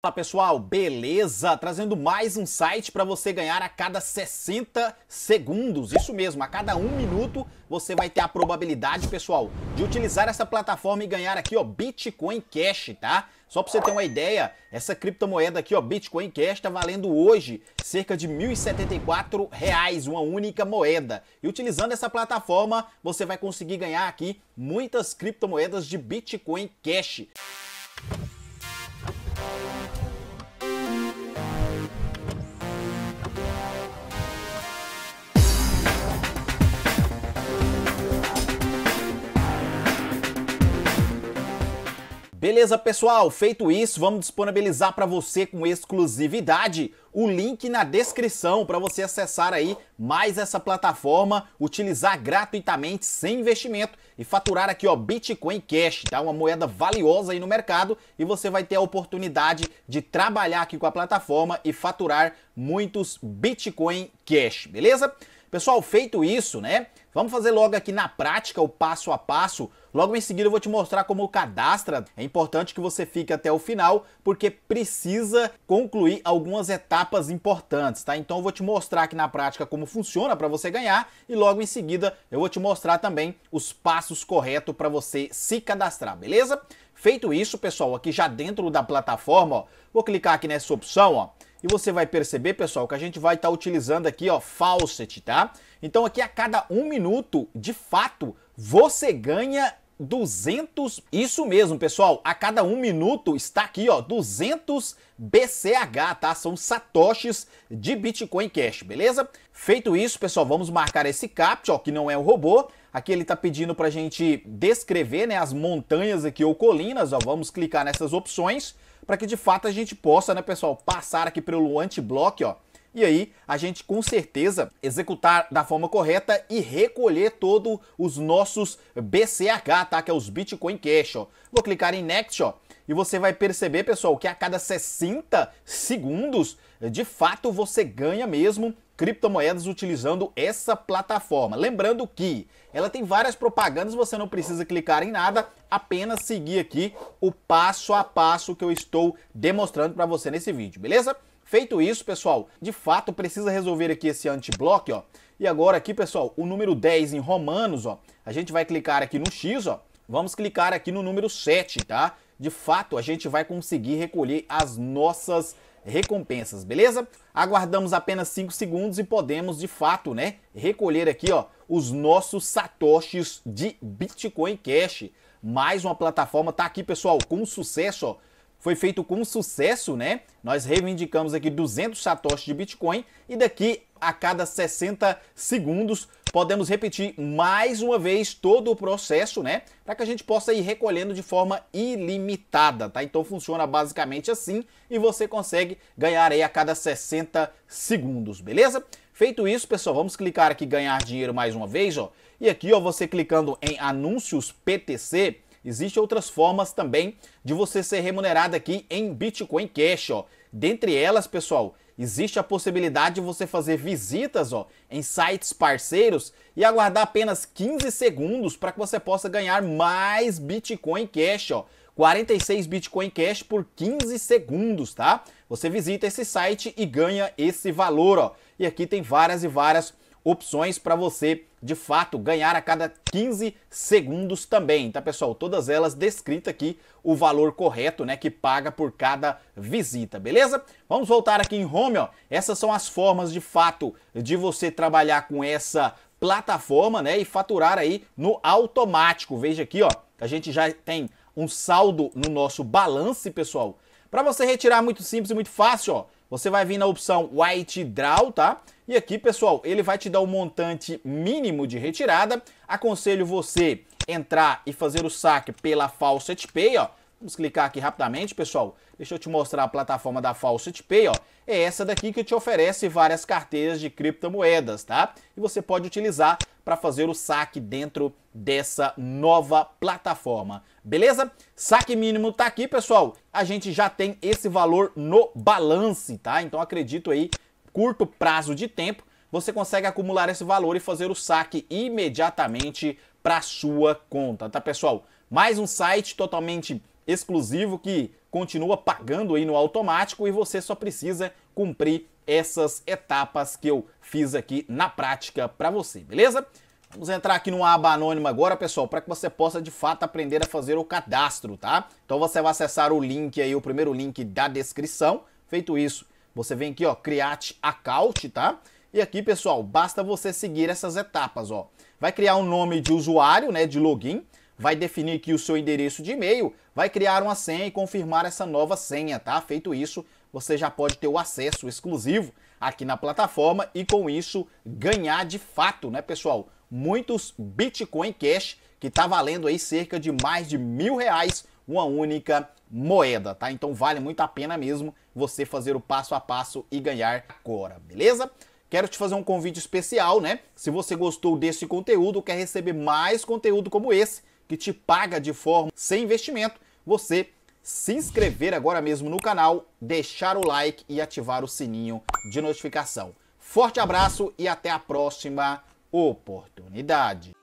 Olá pessoal, beleza? Trazendo mais um site para você ganhar a cada 60 segundos. Isso mesmo, a cada um minuto você vai ter a probabilidade, pessoal, de utilizar essa plataforma e ganhar aqui, ó, Bitcoin Cash, tá? Só para você ter uma ideia, essa criptomoeda aqui, ó, Bitcoin Cash, está valendo hoje cerca de R$ 1.074, reais, uma única moeda. E utilizando essa plataforma, você vai conseguir ganhar aqui muitas criptomoedas de Bitcoin Cash. Beleza, pessoal? Feito isso, vamos disponibilizar para você com exclusividade o link na descrição para você acessar aí mais essa plataforma, utilizar gratuitamente sem investimento e faturar aqui, ó, Bitcoin Cash, tá? Uma moeda valiosa aí no mercado e você vai ter a oportunidade de trabalhar aqui com a plataforma e faturar muitos Bitcoin Cash, beleza? Pessoal, feito isso, né? Vamos fazer logo aqui na prática o passo a passo Logo em seguida eu vou te mostrar como cadastra. É importante que você fique até o final, porque precisa concluir algumas etapas importantes, tá? Então eu vou te mostrar aqui na prática como funciona para você ganhar e logo em seguida eu vou te mostrar também os passos corretos para você se cadastrar, beleza? Feito isso, pessoal, aqui já dentro da plataforma, ó, vou clicar aqui nessa opção, ó, e você vai perceber, pessoal, que a gente vai estar tá utilizando aqui, ó, Faucet, tá? Então aqui a cada um minuto, de fato, você ganha 200, isso mesmo, pessoal, a cada um minuto está aqui, ó, 200 BCH, tá? São satoshis de Bitcoin Cash, beleza? Feito isso, pessoal, vamos marcar esse CAPTCHA, ó, que não é o robô. Aqui ele tá pedindo pra gente descrever, né, as montanhas aqui ou colinas, ó, vamos clicar nessas opções para que de fato a gente possa, né, pessoal, passar aqui pelo anti-block, ó, e aí a gente com certeza executar da forma correta e recolher todos os nossos BCH, tá? Que é os Bitcoin Cash, ó. Vou clicar em Next, ó. E você vai perceber, pessoal, que a cada 60 segundos, de fato, você ganha mesmo criptomoedas utilizando essa plataforma. Lembrando que ela tem várias propagandas, você não precisa clicar em nada, apenas seguir aqui o passo a passo que eu estou demonstrando para você nesse vídeo, beleza? Feito isso, pessoal, de fato precisa resolver aqui esse anti anti-block, ó. E agora aqui, pessoal, o número 10 em romanos, ó. A gente vai clicar aqui no X, ó. Vamos clicar aqui no número 7, tá? De fato, a gente vai conseguir recolher as nossas recompensas, beleza? Aguardamos apenas 5 segundos e podemos, de fato, né, recolher aqui, ó, os nossos satoshis de Bitcoin Cash. Mais uma plataforma tá aqui, pessoal, com sucesso, ó foi feito com sucesso, né? Nós reivindicamos aqui 200 satoshis de Bitcoin e daqui a cada 60 segundos podemos repetir mais uma vez todo o processo, né? Para que a gente possa ir recolhendo de forma ilimitada, tá? Então funciona basicamente assim e você consegue ganhar aí a cada 60 segundos, beleza? Feito isso, pessoal, vamos clicar aqui ganhar dinheiro mais uma vez, ó. E aqui, ó, você clicando em anúncios PTC, Existem outras formas também de você ser remunerado aqui em Bitcoin Cash, ó. Dentre elas, pessoal, existe a possibilidade de você fazer visitas ó, em sites parceiros e aguardar apenas 15 segundos para que você possa ganhar mais Bitcoin Cash, ó. 46 Bitcoin Cash por 15 segundos, tá? Você visita esse site e ganha esse valor, ó. E aqui tem várias e várias opções para você de fato ganhar a cada 15 segundos também, tá pessoal? Todas elas descrita aqui o valor correto, né, que paga por cada visita, beleza? Vamos voltar aqui em home, ó. Essas são as formas de fato de você trabalhar com essa plataforma, né, e faturar aí no automático. Veja aqui, ó, a gente já tem um saldo no nosso balance, pessoal. Para você retirar é muito simples e muito fácil, ó. Você vai vir na opção White Draw, tá? E aqui, pessoal, ele vai te dar o um montante mínimo de retirada. Aconselho você entrar e fazer o saque pela Faucet Pay, ó. Vamos clicar aqui rapidamente, pessoal. Deixa eu te mostrar a plataforma da Faucet Pay, ó. É essa daqui que te oferece várias carteiras de criptomoedas, tá? E você pode utilizar para fazer o saque dentro dessa nova plataforma. Beleza? Saque mínimo tá aqui, pessoal. A gente já tem esse valor no balance, tá? Então acredito aí, curto prazo de tempo, você consegue acumular esse valor e fazer o saque imediatamente para sua conta, tá, pessoal? Mais um site totalmente exclusivo que continua pagando aí no automático e você só precisa cumprir essas etapas que eu fiz aqui na prática para você, beleza? Vamos entrar aqui numa aba anônima agora, pessoal, para que você possa de fato aprender a fazer o cadastro, tá? Então você vai acessar o link aí, o primeiro link da descrição. Feito isso, você vem aqui, ó, Create Account, tá? E aqui, pessoal, basta você seguir essas etapas, ó. Vai criar um nome de usuário, né, de login, vai definir aqui o seu endereço de e-mail, vai criar uma senha e confirmar essa nova senha, tá? Feito isso, você já pode ter o acesso exclusivo aqui na plataforma e com isso ganhar de fato, né, pessoal? Muitos Bitcoin Cash que está valendo aí cerca de mais de mil reais uma única moeda, tá? Então vale muito a pena mesmo você fazer o passo a passo e ganhar agora, beleza? Quero te fazer um convite especial, né? Se você gostou desse conteúdo, quer receber mais conteúdo como esse, que te paga de forma sem investimento, você se inscrever agora mesmo no canal, deixar o like e ativar o sininho de notificação. Forte abraço e até a próxima oportunidade.